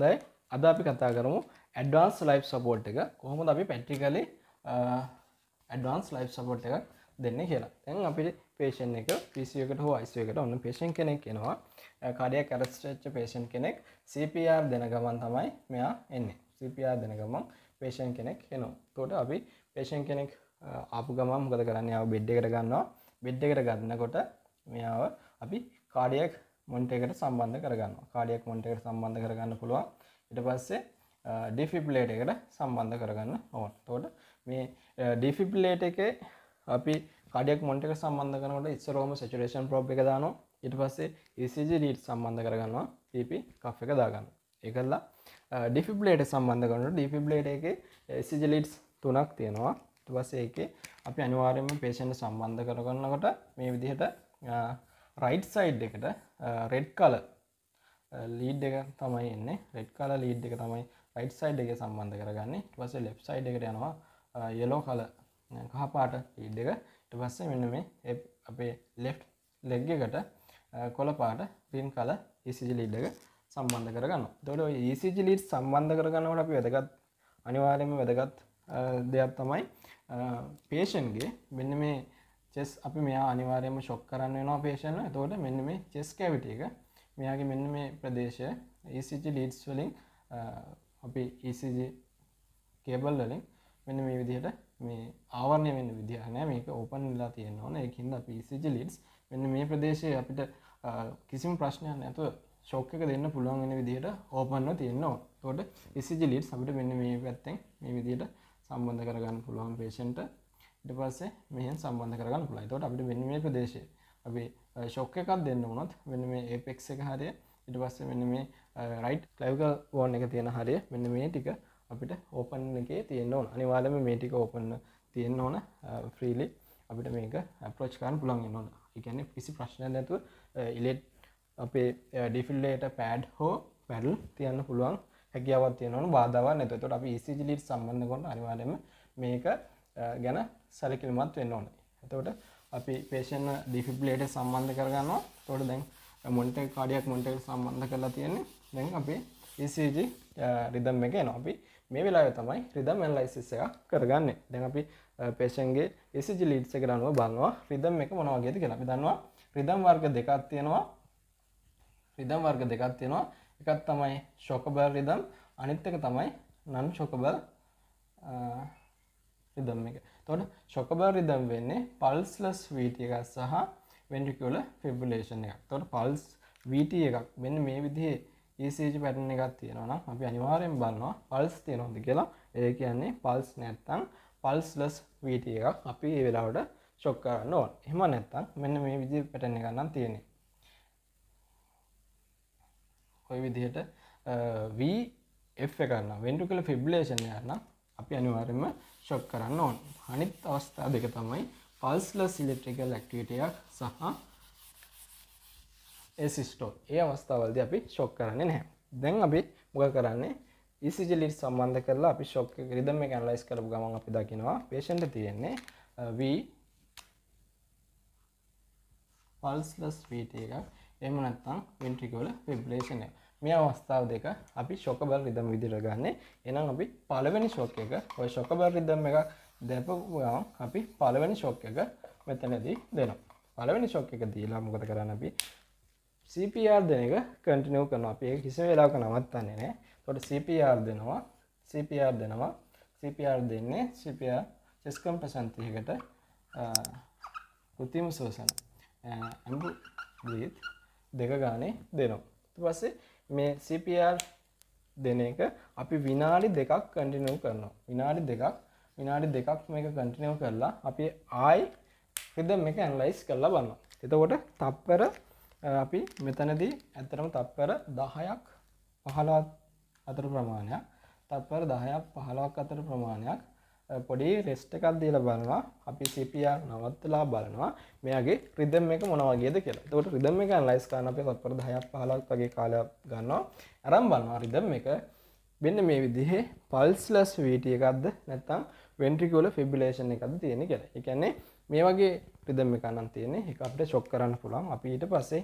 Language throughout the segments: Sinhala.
හොඳයි අද අපි කතා කරමු ඇඩවන්ස් ලයි් සපෝට් එක කොහොමද අපි පැට්ටිකලි ඇඩවන්ස් ලයි් සපෝට් එකක් දෙන්න කියලා තැන් අපි පේෂන් එක පිසිකට හෝ අයිස එකට ඔන්න පේෂන් කෙනෙක් එනවා කඩිය කරස්ටච්ච පේෂන් කෙනෙක් CPR දෙන ගමන් තමයි මෙයා එන්නේ CPR දෙන ගමන් පේෂන් කෙනෙක් එනවා තෝට අපි පේෂන් කෙනෙක් ආපු ගමම් ගොද කරන්න ාව බෙඩ් එකට ගන්නවා බෙඩ් එකට ගන්නකොට මෙයාව අපි කාඩියක් මොන්ට එකට සම්බන්ධ කරගන්න කාඩියක් මොන්ට එකට සම්බන්ධ කරගන්න පුළුවන් ඉට පස්සේ ඩිෆිප්ලේට එකට සම්බන්ධ කරගන්න ඕන තෝට මේ ඩිෆිප්ලේට එක අපි කඩෙක් මොටක සම්බන්ධ කනට ඉස්සරෝම සචරේෂන් ප්‍රෝප් එක දානවා ඉට පස්සේ ECG රීට් සම්බන්ධ කරගන්නවා TP e කෆ් එක දාගන්න එකල්ලා ඩිෆිප්ලේට සම්බන්ධ කරනට ඩිෆිප්ලේට එක SCG ලීට්ස් තුනක් තියෙනවා ඉට පස්සේ එක අපි අනිවාර්යම පේෂන්ට සම්බන්ධ කරගන්නකට මේ විදිහට රයිට් සයිඩ් එකට රෙඩ් කලර් ලීඩ් එක තමයි එන්න රෙඩ් කාල ලීඩ් එක තමයි රයිට් සයිඩ් එක සම්බන්ධ කරගන්නේ පස ලෙප් සයිඩ් එකට යනවා යලෝ කල කහපාට ලීඩ් එක ට පස්සේ මෙන්න මේ අපේ ලෙප් ලෙග්ගකට කොලපාට පින් කල ඉසිජි ලීඩ් එක සම්බන්ධ කරගන්න තොට ඒසිජි ලීට් e සම්බන්ධ කරගන්නවට අපි වැදගත් අනිවාර්යම වැදගත් දෙයක් තමයි පේෂන්ගේ මෙන්න මේ චෙස් අපි මෙයා අනිවාර්යම ශොක් කරන්න වෙනවා පේෂන තෝට මෙන්න මේ චෙස් කැවිට එක මෙයාගේ මෙන්න මේ ප්‍රදේශය ECG ලීඩ්ස් වලින් අපි ECG කේබල් වලින් මෙන්න මේ විදිහට මේ ආවරණය වෙන්න විදිහ නෑ මේක ඕපන් වෙලා තියෙන්න ඕන ඒකින්ද අපි ECG ලීඩ්ස් මෙන්න මේ ප්‍රදේශයේ අපිට කිසිම ප්‍රශ්නයක් නැතුව ශෝක එක දෙන්න පුළුවන් වෙන විදිහට ඕපන්ව තියෙනවා. එතකොට ECG leads අපිට මෙන්න මේ පැත්තෙන් මේ විදිහට සම්බන්ධ කරගන්න පුළුවන් patient ඊට පස්සේ මෙහෙන් සම්බන්ධ කරගන්න පුළුවන්. එතකොට අපිට මෙන්න මේ ප්‍රදේශයේ අපි ශෝක එකක් දෙන්න වුණොත් මෙන්න මේ ඒපෙක් එක හරය ඉට පස්ස මෙන්න මේ රයිට් ලයිවකල් වෝන් එක තියෙන හරය මෙන්න මේ ටික අපිට ඕපන් එකේ තියෙන්න්න ඕන අනිවාලම මේ ටික ඕපන්න තියෙන්න්න ඕන ෆ්‍රීලි අපිට මේක අපප්‍රෝච්කාන් පුළන්ගෙන ඕන එකන කිසි ප්‍රශ්න නැතු ඉලෙට් අපේ ඩිෆිල්ලට පෑඩ් හෝ පැඩල් තියන්න පුළුවන් හැකියාවත් තියෙනවන බාධාව නැතතොට අපි ඉසිජිලිට e සම්බන්ධ කොට අනිවාරම මේක ගැන සැලකිල්මත් වෙන්න ඕන එතවට අපි පේෂන් ඩිෆිබ්ලේට සම්බන්ධ කරගන්නවා. එතකොට දැන් මොනිටර් කාඩියක් මොනිටර් සම්බන්ධ කරලා තියෙන්නේ. දැන් අපි ECG රිදම් එක එනවා. අපි මේ වෙලාවේ තමයි රිදම් ඇනලයිසිස් එකක් කරගන්නේ. දැන් අපි පේෂන්ගේ ECG ලීඩ්ස් එකට අනුව බලනවා රිදම් එක මොන වගේද කියලා. අපි දන්නවා රිදම් වර්ග දෙකක් තියෙනවා. රිදම් වර්ග දෙකක් තියෙනවා. එකක් තමයි ෂොකබල් රිදම් අනිත් එක තමයි නන් ෂොකබල් රිදම් එක. තොට ශොකබර් රිදම් වෙන්නේ පල්ස්ලස් වීට එකක් සහ වෙන්ටිකුල ෆිබුලේෂන් එකක් තොට පල්ස් වීට එකක් වෙන්න මේ විදිහේ ඒසේජ පැටන එකක් තියෙනවන අපි අනිවාරයෙන් බන්නවා පල්ස් තියෙනොද කියලා ඒ කියන්නේ පල්ස් නැත්තං පල්ස්ලස් වීට එකක් අපි ඒ වෙලාවට ශොක් කරන්න ඕන් එහම නැත්තං මෙන්න මේ විදි පැටන එකන්නම් තියෙනෙ ඔය විදිහට වී එ එකන්න වෙන්ටුකල ෆිබ්ලේෂන් යන්න අපි අනිවාරෙන්ම ෂොක් කරන්න ඕන් අනිත් අවස්ථා දෙක තමයි පල්ස්ලස් ඉලෙක්ට්‍රිකල් ඇක්ටිවිටයක් සහ ඒසිස්ටෝ ඒ අවස්ථාවල්ද අපි ශොක් කරන්නේ නැහැ දැන් අපි මොක කරන්නේ ඉසිජලිට e සම්බන්ධ කරලා අපි ශොක් රිදම කැන්ලයිස් කරපු ගමන් අපි දකිනවා පේෂන්ට තියෙන්නේ වී පල්ස්ලස් වීට එකක් එම නැත්තං වෙන්ට්‍රිකෝල විබ්ලේෂණය මේ අවස්ථාව දෙක අපි ශොකබල් රිදම් විදිර ගන්නේ එනම් අපි පළවෙනි ශෝක එක ඔය ශොකබල් රිදම් එක දැපපුගම් අපි පළවෙනි ශෝක එක මෙතනදී දෙනවා පළවෙනි ශෝක එක දීලා මොකද කරන්න අපි CPR දෙන එක කටිනව් කරනවා අපි ඒ කිසි වෙලාක නවත්තන්නේ නෑ තොට CPR දෙනවා CPR දෙනවා CPR දෙන්නේ CPR චෙස්කම් ප්‍රසන්තියකට කෘතිම සෝසන ඇම්බු දෙක ගානේ දෙනවා පස්සේ මේ CPR දෙන එක අපි විනාඩි දෙකක් කටිනව කරනවා විනාඩි දෙකක් විනාඩි දෙකක් මේක කටිනව කරලා අපි ආයි රිදම් එක ඇන්ලයිස් කරලා බලන්න එතකොට තප්පර අපි මෙතනදී ඇත්තරම තප්පර දහයක් පහලත් අතර ප්‍රමාණයක් තත්පර දහයක් පහලක් අතර ප්‍රමාණයක් පොඩි රෙස්ට එකක් දීල බලවා අපි සිපිය නවත්තලා බලනවා මෙයාගේ රිදම් එක මොනවගේද කියලා තොට රිදම් එක ලයිස් කාන අපේ සත්පර දහයක් පහලක් වගේ කාලයක් ගන්නවා ඇරම් බලවා රිදම් එක මෙන්න මේ විදිහේ පල්ස්ලස් වීටිය එකක්ද නැත්තම් වෙන්ට්‍රිකෝල ෆිබිලේෂන් එකද තියෙන කියලා එකන්නේ මේ වගේ රිදම එකනම් තියෙන්නේ එක අපට ශොක් කරන්න පුළුවන් අපි ඊට පස්සේ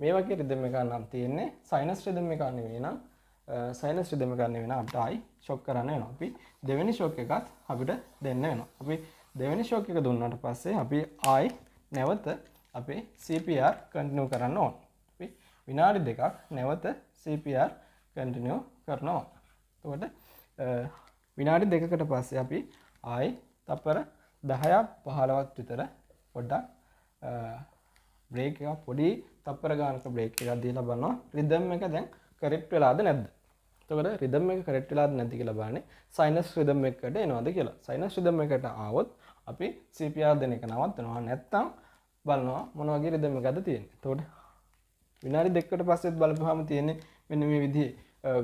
මේ වගේ රිදම එකනම් තියෙන්නේ සයිනස් රිදම එකන්නේ නම් සයිලස් රිදම කරන්න වෙන අපට ආයි ශොක් කරන්න වෙන අපි දෙවැනි ශෝක එකත් අපිට දෙන්න වෙන අපි දෙවැනි ශෝක එක දුන්නට පස්සේ අපි ආයි නැවත අපේ CPR කටිනව කරන්න ඕන් විනාඩි දෙකක් නැවත CPR කටිනියෝ කරනවා තකට විනාඩි දෙකකට පස්සේ අපි ආයි තපර දහයක් පහලවත් විතර පොඩ්ඩක් බ්‍රේක පොඩි තපර ගානක බ්‍රේක් එකක් දීලා බලනවා රිදම් එක දැන් කරෙක්ට් වෙලාද නැද්ද තොකට රිදම් එක කරට්ටලාද නැති කියලා බානේ සයිනස් රිදම් එකට එනවාද කියලා සයිනස් රිදම් එකට ආවොත් අපි සපයා දෙන එක නවත්තනවා නැත්තම් බලනවා මොනවගේ රිදම ගත තියෙන තොට විනාරි දෙක්කට පස්සෙත් බලපහම තියෙන්නේ මෙන්න මේ විදිේ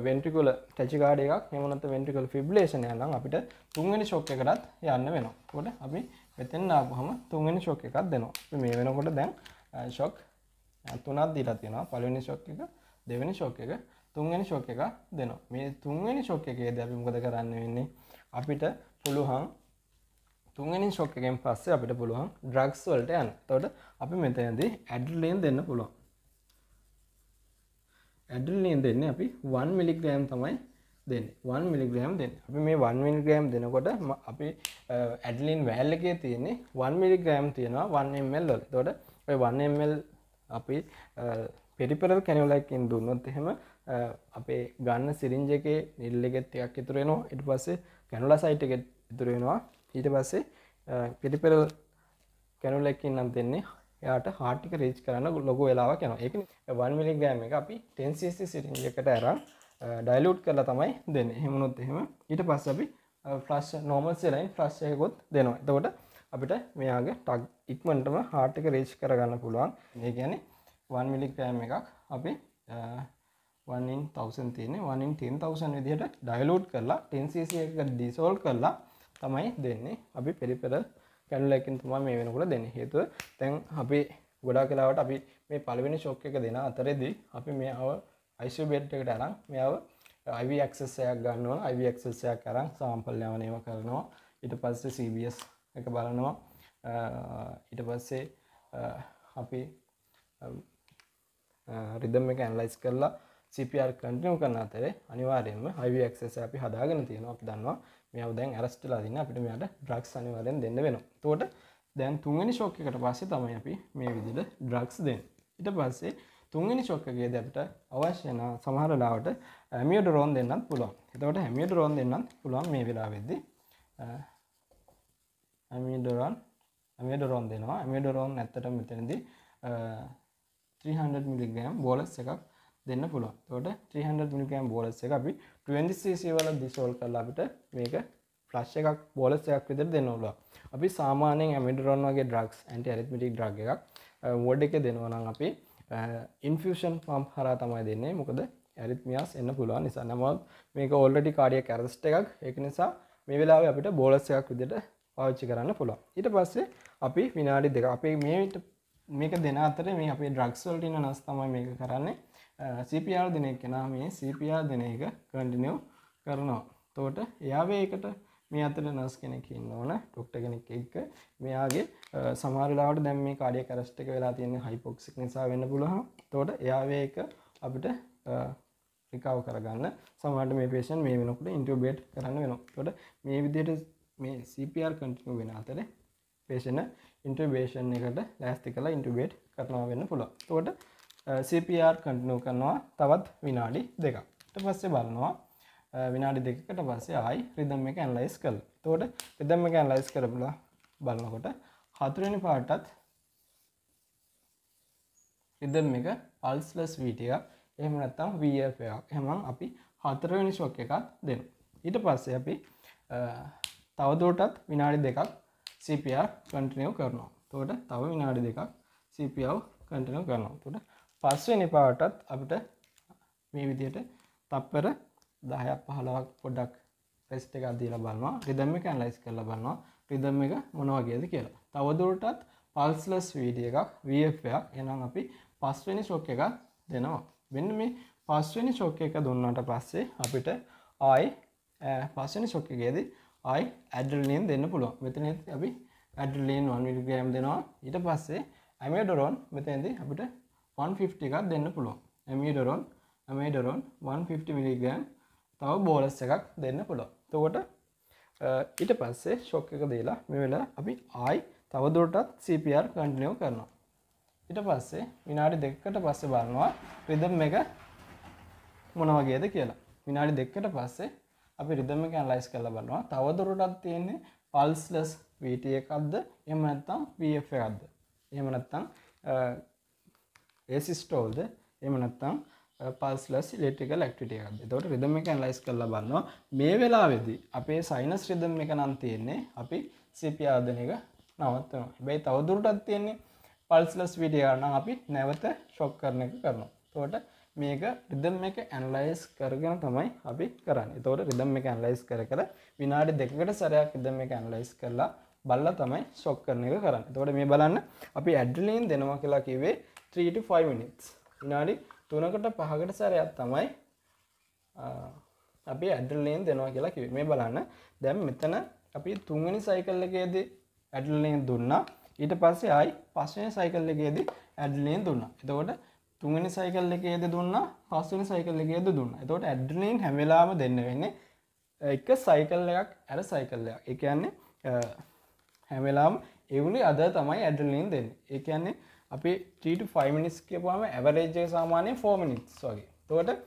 වෙන්ටිකුල ටැචිකාඩ එකක් මෙමනත වෙන්ටිකල් ෆිබ්ලේෂන යලම් අපිට තුන්වෙනි ශෝක එකටත් යන්න වෙනවා කොට අපි මෙතෙන් ආපුහම තුන්වෙනි ශෝක එකක් දෙනවා මේ වෙනකොට දැන් ශොක් තුනත් දීලා තියෙනවා පලවෙනි ශෝක එක දෙවෙනි ශෝක එක තුන්වෙනි ශෝක එක දෙනවා මේ තුන්වෙනි ශෝක එකේද අපි මොකද කරන්න වෙන්නේ අපිට පුළුවන් තුන්වෙනි ශෝක එකෙන් පස්සේ අපිට පුළුවන් ඩ්‍රග්ස් වලට යන්න. එතකොට අපි මෙතනදී ඇඩ්‍රිනලින් දෙන්න පුළුවන්. ඇඩ්‍රිනලින් දෙන්නේ අපි 1 මිලිග්‍රෑම් තමයි දෙන්න වන් මිලිග්‍රෑම් දෙන්න අපි මේ වන් මිලිග්‍රෑම් දෙනකොට අපි ඇඩලින් වැෑල්ලකේ තියන්නේ වන් මිලිග්‍රෑම් තියෙනවා වන්මල් තොට ඔය වන්මල් අපි පෙරිපරල් කැනවලකින් දුන්නොත් එහෙම අපේ ගන්න සිරිංජ එක නිල්ලෙගෙත් එකක් ඉතුරෙනවා ඉට පස්සේ කැනුලා සයිට් එක ඉතුරෙනවා ඊට පස්සේ පිටිපෙරල් කැනුලෙක්කින් නම් දෙන්නේ යාට හාටික රේච් කරන්න ලොක වෙලාව කැන එක වන් මිලි ගෑම එක අපි ටන්සිසි සිරිංජ එකට ඇරම් ඩයිලුට් කරලා තමයි දෙන්න හෙමනොත් එහෙම ඊට පස්ස අපි ෆ්ලස්් නෝමල් සෙලයින් ෆ්‍රශ්යකොත් දෙනවා එතකොට අපිට මෙයාගේ ටක් ඉක්මටම හාටික රේච් කරගන්න පුළුවන් ඒ ගැන වන් මිලික් පෑම් එකක් අපි 1න් තවසන් තියෙන 1න් 10,000 විදිහට ඩයිලූට් කරලා 10cc එක ඩිසෝල් කරලා තමයි දෙන්නේ අපි පෙරිපෙර කැඩුලකින් තුමා මේ වෙනකොට දෙන්න හේතුව තැන් අපි ගොඩා කලාවට අපි මේ පළවෙනි ශෝක එක දෙෙන අතරෙදී අපි මේ අව අයිසු බෙට් එකට අරම් මොව අයික්සයක් ගන්නවා අයික්සයක් කරම් සාම්පල්්‍යාවනයව කරනවා ඉට පස්සේ CBS එක බලනවා ඉට පස්සේ අපි රිදම් එක ඇන්ලයිස් කරලා CPR කටිනු කරන්න අතරේ අනිවාරයෙන්ම හවි ක්සෙස අපි හදාගෙන තියෙනවා අපි දන්නවා මේ දැන් ඇරස්ටලා දින්න අපිට මෙයාට ඩ්‍රක්ස් අනිවරෙන් දෙන්න වෙන තෝට දැන් තුන්ගනි ශෝකකට පස්සේ තමයි අපි මේ විදිට ඩ්‍රක්ස් දෙන් ඉට පස්සේ තුන්ගනි ශෝකගේ දැපට අවශ්‍යන සමහරලාවට ඇමියට රෝන් දෙන්නත් පුළුවන් එතවට හැමියට රෝන් දෙන්නත් පුළුවන් මේ වෙලා වෙද්දි ඇමිඩරන් ඇමියට රෝන් දෙනවා ඇමිඩරෝන් ඇත්තට මෙතනදී 300 මිලිගම් බෝලස් එකක් දෙන්න පුළුවන් තොට 300 මිලිග්‍රෑම් බෝලස් එක අපි 20cc වල දිසෝල් කරලා අපිට මේක ෆ්ලෂ් එකක් බෝලස් එකක් විදිහට දෙන්න පුළුවන් අපි සාමාන්‍යයෙන් ඇමිඩරොන් වගේ ඩ්‍රග්ස් ඇන්ටි ඇරිත්මටික් ඩ්‍රග් එකක් වෝඩ් එකේ දෙනවා නම් අපි ඉන්ෆියුෂන් පම්ප් හරහා තමයි දෙන්නේ මොකද ඇරිත්මියාස් එන්න පුළුවන් නිසා නමුත් මේක ඔල්රෙඩි කාඩියක් ඇරෙස්ට් එකක් ඒක නිසා මේ වෙලාවේ අපිට බෝලස් එකක් විදිහට පාවිච්චි කරන්න පුළුවන් ඊට පස්සේ අපි විනාඩි දෙක අපේ මේට මේක දෙන අතර මේ අපේ ඩ්‍රග්ස් වලට ඉන්න නස් තමයි මේක කරන්නේ සපල් දෙනෙක් කෙනා මේ සපයා දෙන එක කඩිනව් කරනවා තෝට එයාවේකට මේ අතර නස් කෙනෙක් ඉන්න ඕන ඩොක්ට කෙනෙක් එක මෙයාගේ සමාරලාට දැම් මේ කාඩිය කරස්්ටක වෙලා තියෙන හයිපොක්සික් නිසා වෙන්න පුළහ තෝට එයාවේක අපිට රිකාව කරගන්න සමාට මේ පේෂන් මේ වෙනකට ඉන්ටබේට් කරන්න වෙන තොට මේ විදියට මේ සපR කටිනු වෙන අතර පේෂණ ඉන්ටර්බේෂන් එකට ලෑස්ති කලා ඉන්ටබේට් කරනවා වෙන්න පුළො තෝට CPR කටිනු කරනවා තවත් විනාඩි දෙකක් ට පස්සේ බලනවා විනාඩි දෙකට පස්සේ ආයි රිදම් එක ඇන්ලයිස් කල් තෝට රිදම් එක ඇන්ලයිස් කරබලා බලනකොට හතුරනි පාටත් රිදම් එක පල්ස්ලස් වීටයක් එහම නැත්තම් වපයක් හෙම අපි හතරවෙනි ශෝක එකත් දෙන්න ඊට පස්සේ අපි තවදෝටත් විනාඩි දෙකක් CPR කටිනියව කරනවා තෝට තව විනාඩි දෙකක් CPව කටිනව කරනවා තුට පස්වෙනි පාටත් අපිට මේ විදියට තප්පර දහයක් පහලවක් පොඩක් ටෙස්ට් එකක් දීලා බලනවා රිදම් එක ඇනලයිස් කරලා බලනවා රිදම් එක මොන වගේද කියලා. තවදුරටත් පල්ස්ලස් වීඩිය එකක් VF එකක් එහෙනම් අපි පස්වෙනි ෂොක් එක දෙනවා. මෙන්න මේ පස්වෙනි ෂොක් එක දුන්නාට පස්සේ අපිට ආයි පස්වෙනි ෂොක් එකේදී ආයි ඇඩ්‍රලින් දෙන්න පුළුවන්. මෙතනදී අපි ඇඩ්‍රලින් 1 මිලිග්‍රෑම් දෙනවා. ඊට පස්සේ ඇමියඩොරෝන් මෙතනදී අපිට 150 එකක් දෙන්න පුළුවන්. ඇමීඩරොන් ඇමීඩරොන් 150 මිලිග්‍රෑම් තව බෝලස් එකක් දෙන්න පුළුවන්. එතකොට ඊට පස්සේ ෂොක් එක දීලා මේ වෙලාව අපි ආයි තවදුරටත් CPR කන්ටිනියු කරනවා. ඊට පස්සේ විනාඩි දෙකකට පස්සේ බලනවා රිද්ම් එක මොන වගේද කියලා. විනාඩි දෙකකට පස්සේ අපි රිද්ම් එක ඇනලයිස් කරලා බලනවා. තවදුරටත් තියෙන්නේ pulseless VT එකක්ද එහෙම නැත්නම් VF එකක්ද. එහෙම නැත්නම් ඒ සිස්ටෝල්ද එම නැත්තම් පල්ස්ලස් ලෙටික ලක්ටිටියක්ද තොට රිදම එක ලයිස් කල්ල බන්නවා මේ වෙලාවෙදි අපේ සයිනස් රිදම් එක නම් තියෙන්නේ අපි සිපියාදනක නවත්තන බැයි තවදුරටත් තියෙන්නේ පල්ස්ලස් විඩියාන අපි නැවත ශොක් කරන එක කරනවා තෝට මේක රිදම් එක ඇන්ලයිස් කරගෙන තමයි අපි කරන්න තෝට රිදම් එක ඇන්ලයිස් කර කර විනාඩි දෙකට සරයක් රිදම් එක ඇන්ලයිස් කරලා බල්ල තමයි ශොක් කරන එක කරන්න තොට මේ බලන්න අපි ඇඩ්ලීන් දෙනවා කියලා කිවේ 3-5 මිනිස් විනාඩි තුනකට පහකට සැරයක් තමයි අපි ඇඩලේන් දෙනවා කියලා කිවේ මේ බලන්න දැම් මෙතන අපි තුන්ගනි සයිකල්ලකේද ඇඩලේන් දුන්නා ඊට පස්සේ අයි පස්සන සයිකල්ලකේද ඇඩලේන් දුන්නා එතකොට තුන්ගනි සයිකල්ලකේද දුන්නා පස්සන සයිකල්ලකේද දුන්න එතකොට ඇඩලේන් හැවෙලාම දෙන්න වෙන්නේ එක සයිකල් එකක් ඇර සයිකල්ලයක් එකන්නේ හැවෙලාම් එවුලි අද තමයි ඇඩලීන් දෙන්න එකන්නේ අපි 3-5 මිනිස් කියපුවාම ඇවරේජ්ජය සාමානය 4 මිනිස් වගේ තවට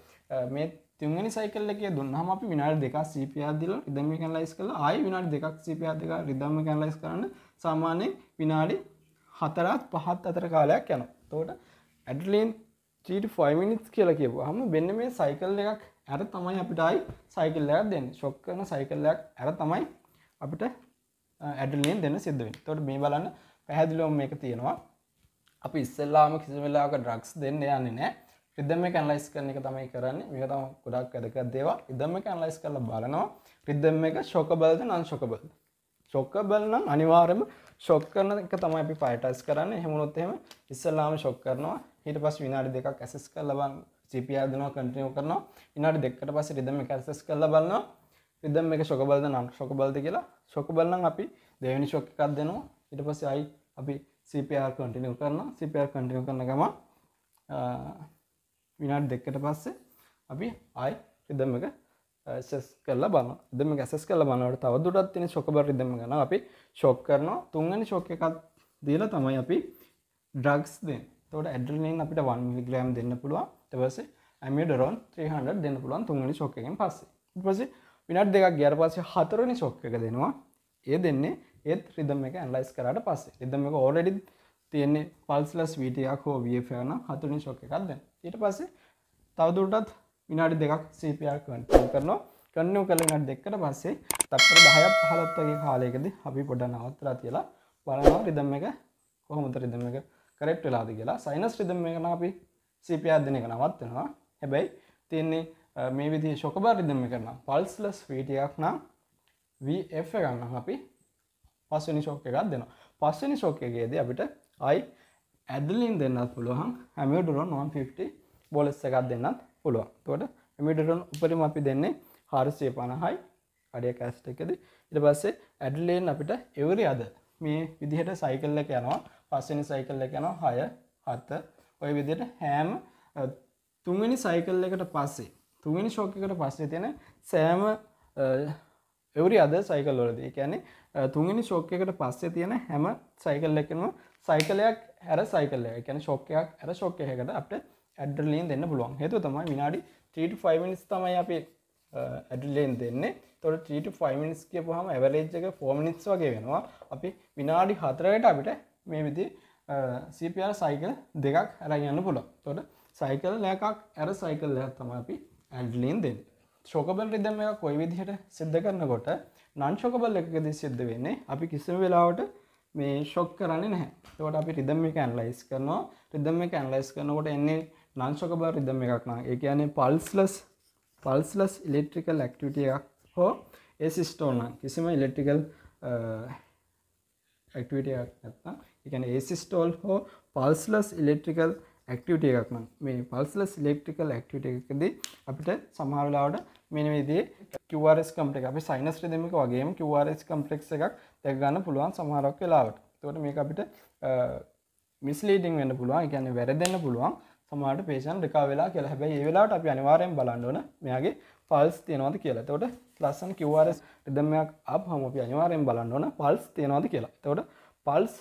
මේ තුන්ගනි සයිකල්ල එක දුන්නහම අපි විනාට දෙකක් සීපියදිල රිදම කැන්ලයිස් කළ ආයි විනාට දෙකක් සීපියදක රිදම කැන්ලයිස් කරන්න සාමාන්‍ය විනාඩි හතරත් පහත් අතර කාලයක් යන තෝට ඇඩලීන් 3-5 මිනිස් කියලා කියපු හම බෙන්න මේ සයිකල් එකක් ඇර තමයි අපිටයි සයිකල්ලයක් දෙන්න ශොක්කන සයිකල්ලයක් ඇර තමයි අපිට ඇඩලීන් දෙන්න සිද්ධවෙන් තොට මේ බලන්න පැහැදිලෝම එක තියෙනවා අප ඉස්සල්ලාම කිසිවෙලාක ඩ්‍රක්ස් දෙන්න යන්නේ නෑ රිදම කැන්ලයිස් කරන එක තමයි කරන්න මේකතම ගොඩක් ඇදක දේවා ඉදම කැන්ලයිස් කරල බලනවා රිද්දම එක ශෝක බලද නන් ශොක බල ශොක්ක බලනම් අනිවාරම ශොක් කරන එක තමයි අපි පයිටස් කරන්න හෙමුණොත් එහෙම ඉස්සල්ලාම ශොක් කරනවා හිට පස් විනාඩි දෙකක් ඇසස් කර ලබන් සිපියදනවා කටියෝ කරනවා ඉනාට දෙක්කට පස රිදම කැසස් කරල බලන්නවා රිදම් එක ශොක බලද නම් ශොක බලද කියලා ශොක බලනම් අපි දෙවැනි ශොක්කක් දෙනවා ඉට පස්ස අයි අපි CPR කටිනිය කරන්න CPR කටිය කරන ගම විනාට දෙක්කට පස්සේ අපි අයි රිදම එක ඇසස් කරලා බන දෙම ඇසස් කල බනට තවදුරත් තින ශොකබ රිදම ගන අපි ශෝක් කරනවා තුන්ගනි ශෝක එකත් දීලා තමයි අපි ඩ්‍රක්ස් දෙන් තොට ඇඩරනෙන් අපිට වන් මිග්‍රෑම් දෙන්න පුළුවන් තවසේ ඇමිඩරොන් 300 දෙන්න පුළුවන් තුන්ගනි ශෝකයෙන් පස්සේ පස විනාට දෙකක් ගියර පස්සේ හතරනි ශෝක එක දෙනවා ඒ දෙන්නේ ඒත් රිදම එක ඇන්ලයිස් කරට පස්සේ රිදම එක ඕරඩි තියන්නේ පල්ස්ලස් වීටයක් හෝ වියන හතුරින් ශෝක එකක්ද ඊට පස්සේ තවදුරටත් විනාඩි දෙකක් සපයක් කටම් කරනවා කන්නෝ කළඟට දෙක්කට පස්සේ තත්තර දහයක් පහලත්වගේ කාලයකද අපි පොඩ නවත්තරා කියලා බලනවා රිදම එක කොහොමත රිදම එක කරෙක්් වෙලාද කියලා සයිනස් රිදම එකන අපි සපයා දෙන එක නවත්වෙනවා හැබැයි තියන්නේ මේ විදි ශොකබා රිදම කරන පල්ස්ලස් වීටයක් නම් වF ගන්න අපි පස්වනි ශෝක එකක් දෙනවා පස්වනි ශෝකයගේද අපිට අයි ඇඩලින් දෙන්නත් පුළුවන් හැමිඩරොන් 150 බොලස් එකක් දෙන්නත් පුළුවන් තොට මිඩරොන් උපරිම අපි දෙන්නේ හාරසිය පණහයි අඩිය කෑස්ට එකද ඉට පස්සේ ඇඩලේන් අපිට එවරි අද මේ විදිහට සයිකල්ල යනවා පස්සනි සයිකල්ල යනවා හය හත්ත ඔය විදියට හෑම් තුන්වෙනි සයිකල් එකට පස්සේ තුන්වෙනි ශෝකකට පස්සේ තියෙන සෑම එවරි අද සයිකල් වලදී කියන්නේ තුන්ගනි ශෝකයකට පස්සේ තියෙන හැම සයිකල් එකම සයිකලයක් හැර සයිකලය කියන ශෝකයක් ඇර ශෝකයකට අපට ඇඩ්ඩලීන් දෙන්න පුළුවන් හේතු තමයි විනාඩි 3ට5මිනිස් තමයි අපි ඇඩලෙන් දෙන්නේ තොට ට්‍රීට ෆයිමිනිස් කිය පහම ඇවරේජ්ජක ෆෝමිනිස් වගේ වෙනවා අපි විනාඩි හතරයට අපිට මේ විදි සපR සයිකල් දෙකක් ඇරගන්න පුළ තොට සයිකල් ලෑකක් ඇර සයිකල් ලයක් තම අපි ඇඩ්ලීන් දෙන්න ශෝකබල් රිදම එක කොයි විදිහට සිද්ධ කරන්නකොට නංශෝකබල් එකද සිද්ධ වෙන්නේ අපි කිසිම වෙලාවට මේ ශොක් කරන්නේ නැහැ තවට අපි රිදම් එක ඇන්ලයිස් කරනවා රිදම් එක ඇන්ලයිස් කරනකොට එන්නේ නංශෝකබල් රිදම එකක් නම් ඒ කියන්නේ පල්ස්ලස් පල්ස්ලස් ඉලෙක්ට්‍රිකල් ඇක්ටිවිටිය එකක් හෝ ඒ සිස්ටෝන කිසිම ඉලෙක්ට්‍රිකල් ඇක්ටිවිටයක් නැත්තම් එකන ඒසිස්ටෝල් හෝ පල්ස්ලස් ඉලෙක්ට්‍රිකල් ඇක්ටිවිටිය එකක් නම් මේ පල්ස්ලස් ඉලෙක්ට්‍රිකල් ඇක්ටිවිට එකකදී අපිට සමහරලාවට මෙනවිදේ කිවරස් කම්පෙක් අපි සයිනස් ්‍රදමික වගේම කිවරස් කම්පලෙක්් එකක් දැක්ගන්න පුළුවන් සමහරක් වෙලාවට තොට මේ අපිට මිස්ලීටිං වන්න පුළුවන් ගැන වැරදන්න පුළුවන් සමට පේෂන් රිකා වෙලා කියලා හැබැයි ඒ වෙලාට අපි අනිවාරයෙන් බලන්ඩෝන මෙයාගේ පල්ස් තියෙනවාද කියලා තොට ලස්සන් කිවරස් රිදමයක් අප හමපි අනිවාරයෙන් බලන්නඕන පල්ස් තියෙනවාද කියලා තොට පල්ස්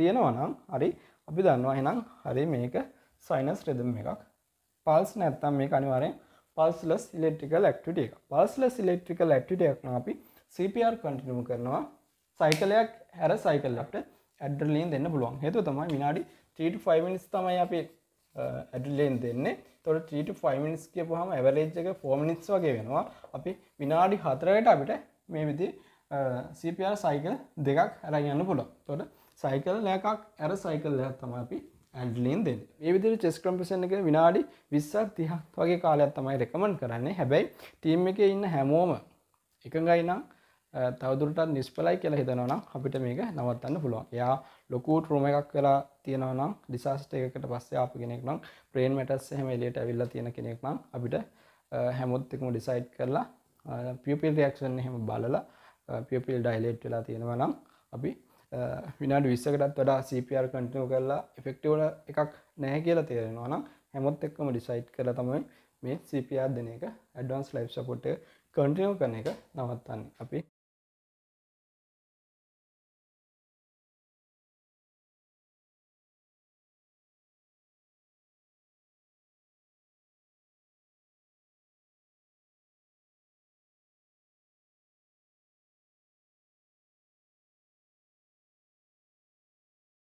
තියෙනවනම් හරි අපි දන්නවා හෙනම් හරි මේක සයිනස් රෙදම් එකක් පල්ස් නැත්තම් මේ අනිවාරෙන් පල්ස්ලස් ඉලෙක්ට්‍රිකල් ඇක්ටිට එක පල්ස්ලස් ඉලෙක්ට්‍රිකල් ඇක්ටිටයක් අපි CPR කටිනුම කරනවා සයිකලයක් හැර සයිකල්ලට ඇඩ්ඩලීන් දෙන්න පුළුවන් හේතු තමයි විනාඩි 3ෆමිනිස් තමයි අපේ ඇඩලෙන් දෙන්නේ තොට ට්‍රීට ෆමිනිස් කියපුහම ඇවරේජ්ජක ෆෝමිනිස් වගේ වෙනවා අපි විනාඩි හතරයට අපිට මේ විදි CPR සයිකල් දෙකක් ඇර යන්න පුළ තොට සයිකල් ලෑකක් ඇර සයිකල් ලයක් තම අපි ඇඩලින් දෙන්න ඒ විදිර චෙස් කම්පිසන් එක විනාඩි විස්සක් තිහක් වගේ කාලයක් තමයි රෙකමන් කරන්නේ හැබැයි ටීම් එක ඉන්න හැමෝම එකඟයිනම් තවදුරටත් නිස්පලයි කියලා හිතනවනම් අපිට මේක නවත්තන්න පුළුවන් යා ලොකූ ට්‍රෝම එකක් වෙලා තියෙනවනම් ඩිසාස්ට එකකට පස්සේ ආපු කෙනෙක් නම් ප්‍රේන් මටස් හැම එලියට ඇවිල්ල තියෙන කෙනෙක් නම් අපිට හැමොත් එකම ඩිසයිට් කරලා පියපිල් රියක්ෂන් එහෙම බලලා පියපිල් ඩයිලේට් වෙලා තියෙනවනම් අපි විනාඩ විස්සකටත් වඩා සපR කටනු කරලා එෆෙක්ටවල එකක් නැහැ කියලා තේරෙනවා නම් හැමොත් එක්කම ඩිසයිට් කර තමයි මේ සපR දෙන එක ඇඩවන්ස් ලයි් සපොට කටියෝ කන එක නවත්තන්න අපි